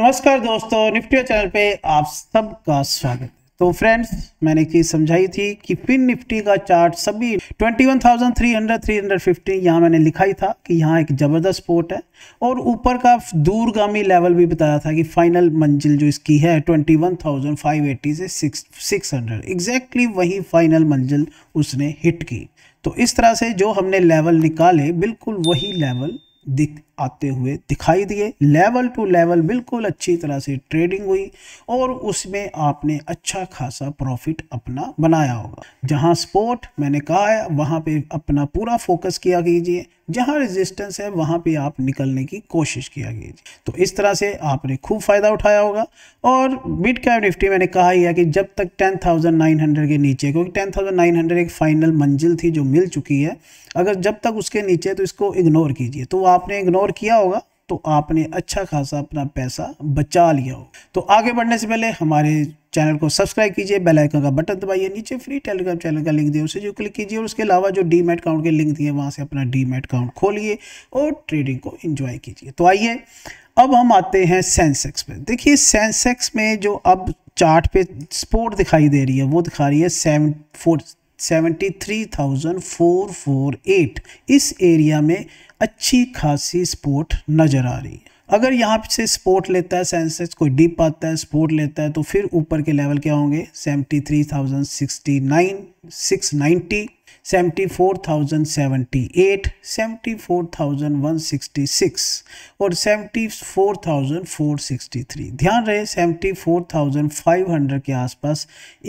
नमस्कार दोस्तों Nifty channel पे आप सबका स्वागत है तो फ्रेंड्स मैंने एक चीज़ समझाई थी कि पिन निफ्टी का चार्ट सभी 21,300, 350 यहाँ मैंने लिखा ही था कि यहाँ एक ज़बरदस्त स्पोर्ट है और ऊपर का दूरगामी लेवल भी बताया था कि फाइनल मंजिल जो इसकी है 21,580 से 600 एग्जैक्टली वही फाइनल मंजिल उसने हिट की तो इस तरह से जो हमने लेवल निकाले बिल्कुल वही लेवल दिख आते हुए दिखाई दिए लेवल टू लेवल बिल्कुल अच्छी तरह से ट्रेडिंग हुई और उसमें आपने अच्छा खासा प्रॉफिट अपना बनाया होगा जहां स्पोर्ट मैंने कहा है वहां पे अपना पूरा फोकस किया कीजिए जहां रेजिस्टेंस है वहां पे आप निकलने की कोशिश किया कीजिए तो इस तरह से आपने खूब फ़ायदा उठाया होगा और मिड कैप निफ्टी मैंने कहा ही है कि जब तक टेन के नीचे क्योंकि टेन एक फाइनल मंजिल थी जो मिल चुकी है अगर जब तक उसके नीचे तो इसको इग्नोर कीजिए तो आपने इग्नोर और किया होगा तो आपने अच्छा खासा अपना पैसा बचा लिया हो तो आगे बढ़ने से पहले हमारे चैनल को सब्सक्राइब कीजिए बेल आइकन का बटन दबाइए नीचे फ्री टेलीग्राम चैनल का लिंक दिए उसे जो क्लिक कीजिए और उसके अलावा जो डी मेट अकाउंट के लिंक दिए वहाँ से अपना डी मेट अकाउंट खोलिए और ट्रेडिंग को इन्जॉय कीजिए तो आइए अब हम आते हैं सेंसेक्स पर देखिए सेंसेक्स में जो अब चार्ट पे स्पोर्ट दिखाई दे रही है वो दिखा रही है seven four seventy three thousand four four eight इस एरिया में अच्छी खासी स्पोर्ट नज़र आ रही है अगर यहाँ से स्पोर्ट लेता है सेंसेक्स कोई डिप आता है स्पोर्ट लेता है तो फिर ऊपर के लेवल क्या होंगे seventy three thousand sixty nine six ninety seventy four thousand seventy eight seventy four thousand one sixty six और seventy four thousand four sixty three ध्यान रहे seventy four thousand five hundred के आसपास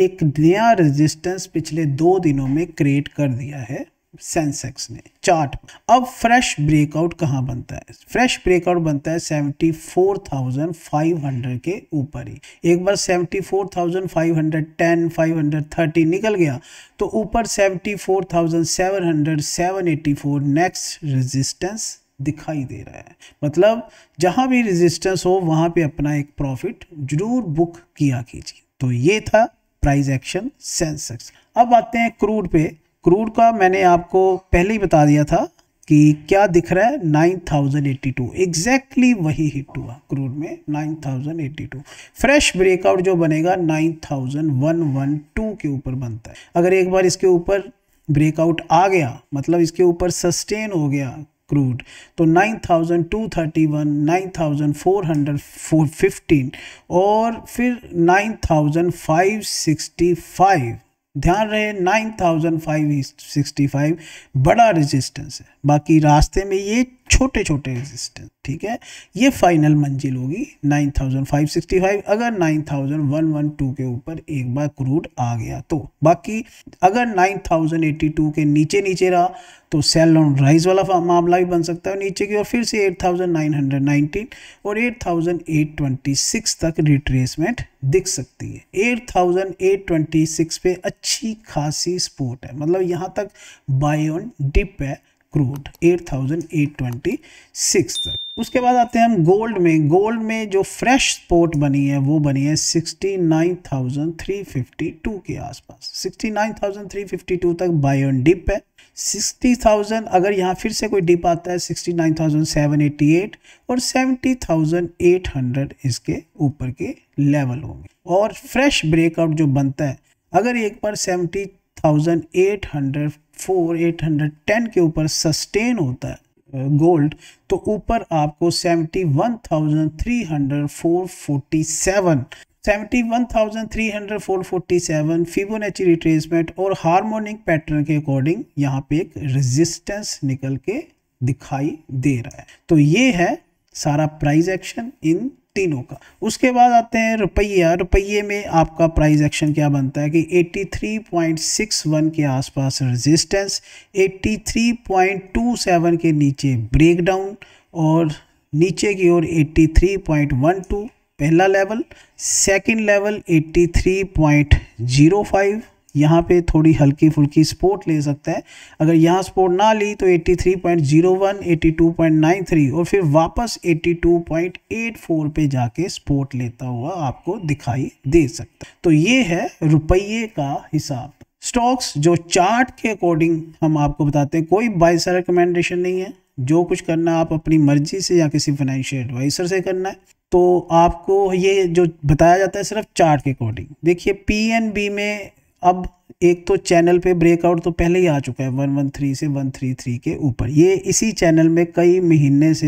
एक नया रेजिस्टेंस पिछले दो दिनों में क्रिएट कर दिया है सेंसेक्स ने चार्ट अब फ्रेश ब्रेकआउट कहाँ बनता है फ्रेश ब्रेकआउट बनता है seventy four thousand five hundred के ऊपर ही एक बार seventy four thousand five hundred ten five hundred thirty निकल गया तो ऊपर seventy four thousand seven hundred seven eighty four next resistance दिखाई दे रहा है मतलब जहाँ भी रेजिस्टेंस हो वहाँ पे अपना एक प्रॉफिट जरूर बुक किया कीजिए तो ये था प्राइस एक्शन सेंसेक्स अब आते हैं क्रूड पे क्रूड का मैंने आपको पहले ही बता दिया था कि क्या दिख रहा है nine thousand eighty two exactly वही हिट हुआ क्रूड में nine thousand eighty two fresh breakout जो बनेगा nine thousand one one two के ऊपर बनता है अगर एक बार इसके ऊपर ब्रेकआउट आ गया मतलब इसके ऊपर सस्टेन हो गया क्रूड तो nine nine thousand thousand two thirty one four hundred four fifteen और फिर nine thousand five sixty five ध्यान रहे 9565 बड़ा रेजिस्टेंस है बाकी रास्ते में ये छोटे छोटे रेजिस्टेंस ठीक है ये फाइनल मंजिल होगी 9565 अगर 9112 के ऊपर एक बार क्रूड आ गया तो बाकी अगर 9082 के नीचे नीचे रहा तो सेल ऑन राइज वाला मामला भी बन सकता है नीचे की और फिर से 8919 और 8826 तक रिट्रेसमेंट दिख सकती है 8826 पे अच्छी खासी स्पोर्ट है मतलब यहाँ तक बाय ऑन डिप है क्रूड 8,826 तक उसके बाद आते हैं हम गोल्ड में गोल्ड में जो फ्रेश स्पोर्ट बनी है वो बनी है 69,352 के आसपास 69,352 तक बाय ऑन डिप है 60,000 अगर यहाँ फिर से कोई डिप आता है 69,788 और 70,800 इसके ऊपर के लेवल होंगे और फ्रेश ब्रेकआउट जो बनता है अगर एक बार 70,800 फोर एट हंड्रेड टेन के ऊपर सस्टेन होता है गोल्ड तो ऊपर आपको seventy one thousand three hundred four forty seven seventy one thousand three hundred four forty seven fibonacci retracement और हारमोनिक पैटर्न के अकॉर्डिंग यहाँ पे एक रेजिस्टेंस निकल के दिखाई दे रहा है तो ये है सारा प्राइस एक्शन इन तीनों का उसके बाद आते हैं रुपया रुपये में आपका प्राइस एक्शन क्या बनता है कि 83.61 के आसपास रेजिस्टेंस 83.27 के नीचे ब्रेकडाउन और नीचे की ओर 83.12 पहला लेवल सेकंड लेवल 83.05 यहाँ पे थोड़ी हल्की फुल्की स्पोर्ट ले सकता है अगर यहाँ स्पोर्ट ना ली तो 83.01, 82.93 और फिर वापस 82.84 पे जाके स्पोर्ट लेता हुआ आपको दिखाई दे सकता है तो ये है रुपये का हिसाब स्टॉक्स जो चार्ट के अकॉर्डिंग हम आपको बताते हैं कोई बाई रिकमेंडेशन नहीं है जो कुछ करना आप अपनी मर्जी से या किसी फाइनेंशियल एडवाइजर से करना है तो आपको ये जो बताया जाता है सिर्फ चार्ट के अकॉर्डिंग देखिए पीएनबी में अब एक तो चैनल पे ब्रेकआउट तो पहले ही आ चुका है वन वन थ्री से वन थ्री थ्री के ऊपर ये इसी चैनल में कई महीने से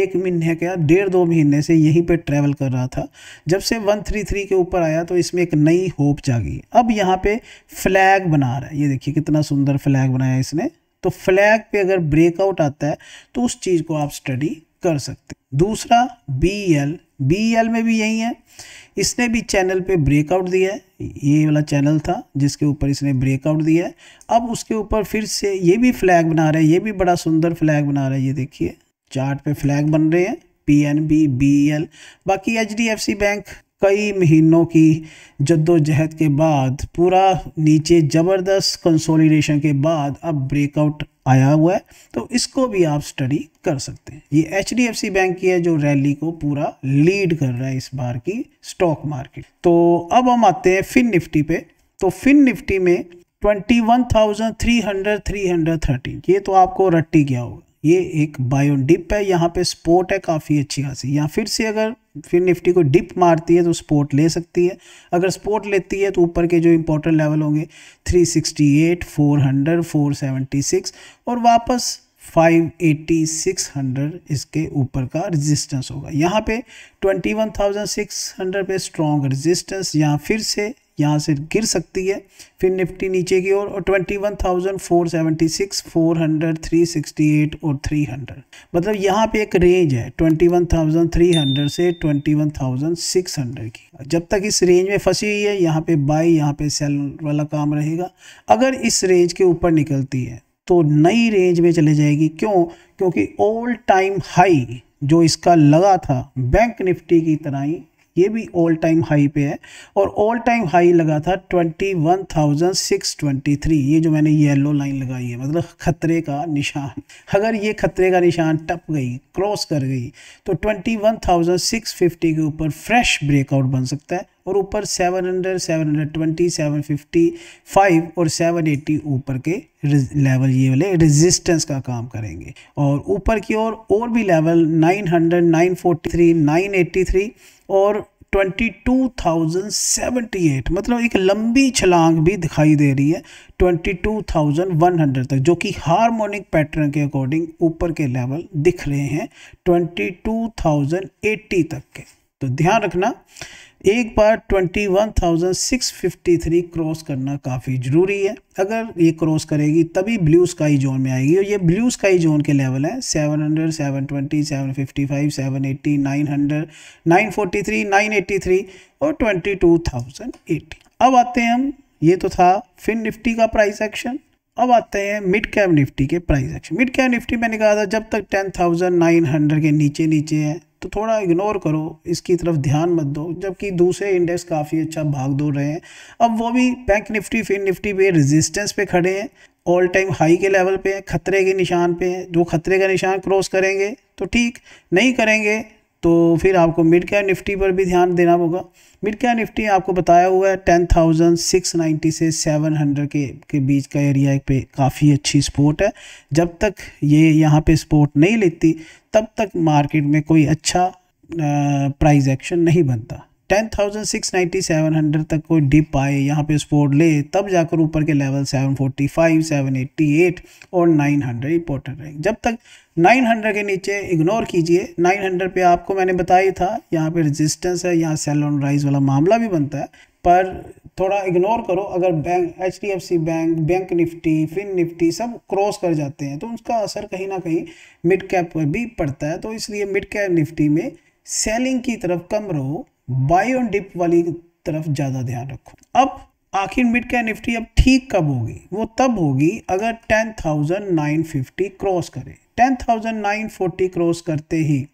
एक महीने क्या डेढ़ दो महीने से यहीं पे ट्रैवल कर रहा था जब से वन थ्री थ्री के ऊपर आया तो इसमें एक नई होप जागी अब यहाँ पे फ्लैग बना रहा है ये देखिए कितना सुंदर फ्लैग बनाया इसने तो फ्लैग पे अगर ब्रेकआउट आता है तो उस चीज़ को आप स्टडी कर सकते दूसरा बी एल बी एल में भी यही है इसने भी चैनल पे ब्रेकआउट दिया है ये वाला चैनल था जिसके ऊपर इसने ब्रेकआउट दिया है अब उसके ऊपर फिर से ये भी फ्लैग बना रहा है ये भी बड़ा सुंदर फ्लैग बना रहा है ये देखिए चार्ट पे फ्लैग बन रहे हैं P N B B L बाकी H D F C bank कई महीनों की जद्दोजहद के बाद पूरा नीचे ज़बरदस्त कंसोलिडेशन के बाद अब ब्रेकआउट आया हुआ है तो इसको भी आप स्टडी कर सकते हैं ये H D F C bank की है जो रैली को पूरा लीड कर रहा है इस बार की स्टॉक मार्केट तो अब हम आते हैं फिन निफ्टी पे तो फिन निफ्टी में twenty one thousand three hundred three hundred thirteen ये तो आपको रट्टी क्या होगा ये एक बायो डिप है यहाँ पे स्पोर्ट है काफ़ी अच्छी खासी यहाँ फिर से अगर फिर निफ्टी को डिप मारती है तो स्पोर्ट ले सकती है अगर स्पोर्ट लेती है तो ऊपर के जो इंपॉर्टेंट लेवल होंगे 368, 400, 476 और वापस 580, 600 इसके ऊपर का रेजिस्टेंस होगा यहाँ पे 21,600 पे स्ट्रॉन्ग रेजिस्टेंस यहाँ फिर से यहाँ से गिर सकती है फिर निफ्टी नीचे की ओर और twenty one thousand four seventy six four hundred three sixty eight और थ्री हंड्रेड मतलब यहाँ पे एक रेंज है twenty one thousand three hundred से twenty one thousand six hundred की जब तक इस रेंज में फंसी हुई है यहाँ पे बाई यहाँ पे सेल वाला काम रहेगा अगर इस रेंज के ऊपर निकलती है तो नई रेंज में चले जाएगी क्यों क्योंकि ओल्ड टाइम हाई जो इसका लगा था बैंक निफ्टी की तरह ही ये भी ऑल टाइम हाई पे है और ऑल टाइम हाई लगा था 21,623 ये जो मैंने येलो लाइन लगाई है मतलब खतरे का निशान अगर ये खतरे का निशान टप गई क्रॉस कर गई तो 21,650 के ऊपर फ्रेश ब्रेकआउट बन सकता है और ऊपर 700, 720, 755 और 780 ऊपर के लेवल ये वाले रेजिस्टेंस का काम करेंगे और ऊपर की ओर और, और भी लेवल 900, 943, 983 और 22,078 मतलब एक लंबी छलांग भी दिखाई दे रही है 22,100 तक जो कि हार्मोनिक पैटर्न के अकॉर्डिंग ऊपर के लेवल दिख रहे हैं 22,080 तक के तो ध्यान रखना एक बार 21,653 क्रॉस करना काफ़ी ज़रूरी है अगर ये क्रॉस करेगी तभी ब्लू स्काई जोन में आएगी और ये ब्लू स्काई जोन के लेवल हैं 700, 720, फोर्टी 780, 900, 943, 983 और 22,080 अब आते हैं हम ये तो था फिन निफ्टी का प्राइस एक्शन अब आते हैं मिड कैप निफ्टी के price action mid cap Nifty मैंने कहा था जब तक टेन थाउजेंड नाइन हंड्रेड के नीचे नीचे है तो थोड़ा इग्नोर करो इसकी तरफ ध्यान मत दो जबकि दूसरे इंडेक्स काफ़ी अच्छा भाग दौड़ रहे हैं अब वो भी बैंक निफ्टी फिन निफ्टी पे रेजिस्टेंस पे खड़े हैं ऑल टाइम हाई के लेवल पे हैं खतरे के निशान पे हैं जो खतरे का निशान क्रॉस करेंगे तो ठीक नहीं करेंगे तो फिर आपको मिड कैप निफ्टी पर भी ध्यान देना होगा मिड कैप निफ्टी आपको बताया हुआ है टेन थाउजेंड सिक्स नाइन्टी से सेवन हंड्रेड के के बीच का एरिया पे काफ़ी अच्छी सपोर्ट है जब तक ये यहाँ पे सपोर्ट नहीं लेती तब तक मार्केट में कोई अच्छा प्राइस एक्शन नहीं बनता ten thousand six ninety seven hundred तक कोई डिप आए यहाँ पे स्पोर्ट ले तब जाकर ऊपर के level seven forty five seven eighty eight और नाइन हंड्रेड इंपॉर्टेंट रहेंगे जब तक नाइन हंड्रेड के नीचे इग्नोर कीजिए नाइन हंड्रेड पर आपको मैंने बताया था यहाँ पे रेजिस्टेंस है यहाँ सेल ऑन राइज वाला मामला भी बनता है पर थोड़ा इग्नोर करो अगर bank H D F C bank bank Nifty Fin Nifty सब क्रॉस कर जाते हैं तो उसका असर कहीं ना कहीं मिड कैप पर भी पड़ता है तो इसलिए मिड कैप निफ्टी में सेलिंग की तरफ कम रहो बाई ऑन डिप वाली तरफ ज़्यादा ध्यान रखो अब आखिर मिड कैप निफ्टी अब ठीक कब होगी वो तब होगी अगर 10,950 क्रॉस करे 10,940 क्रॉस करते ही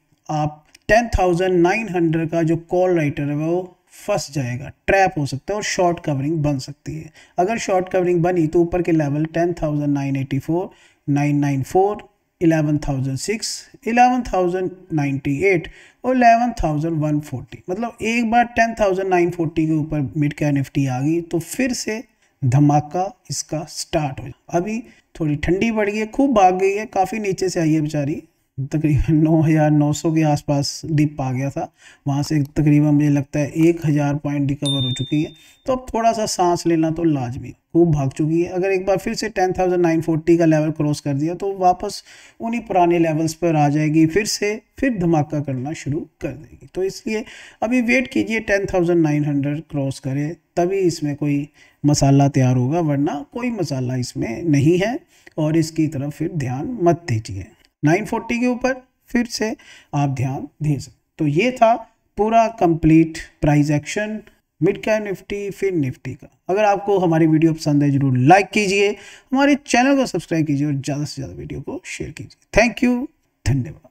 आप 10,900 का जो कॉल राइटर है वो फंस जाएगा ट्रैप हो सकता है और शॉर्ट कवरिंग बन सकती है अगर शॉर्ट कवरिंग बनी तो ऊपर के लेवल 10,984, 994 नाइन्टी एट और फोर्टी मतलब एक बार 10,940 के ऊपर मिड कैप निफ्टी आ गई तो फिर से धमाका इसका स्टार्ट हो अभी थोड़ी ठंडी बढ़ गई है खूब भाग गई है काफ़ी नीचे से आई है बेचारी तकरीबन नौ हज़ार नौ सौ के आसपास डिप आ गया था वहाँ से तकरीबन मुझे लगता है एक हज़ार पॉइंट रिकवर हो चुकी है तो अब थोड़ा सा सांस लेना तो लाजमी खूब भाग चुकी है अगर एक बार फिर से टेन थाउजेंड नाइन फोर्टी का लेवल क्रॉस कर दिया तो वापस उन्हीं पुराने लेवल्स पर आ जाएगी फिर से फिर धमाका करना शुरू कर देगी तो इसलिए अभी वेट कीजिए ten thousand nine hundred cross करे तभी इसमें कोई मसाला तैयार होगा वरना कोई मसाला इसमें नहीं है और इसकी तरफ फिर ध्यान मत दीजिए 940 के ऊपर फिर से आप ध्यान दे सकते तो ये था पूरा complete price action mid cap Nifty फिर निफ्टी का अगर आपको हमारी वीडियो पसंद है जरूर लाइक कीजिए हमारे चैनल को सब्सक्राइब कीजिए और ज़्यादा से ज़्यादा वीडियो को शेयर कीजिए थैंक यू धन्यवाद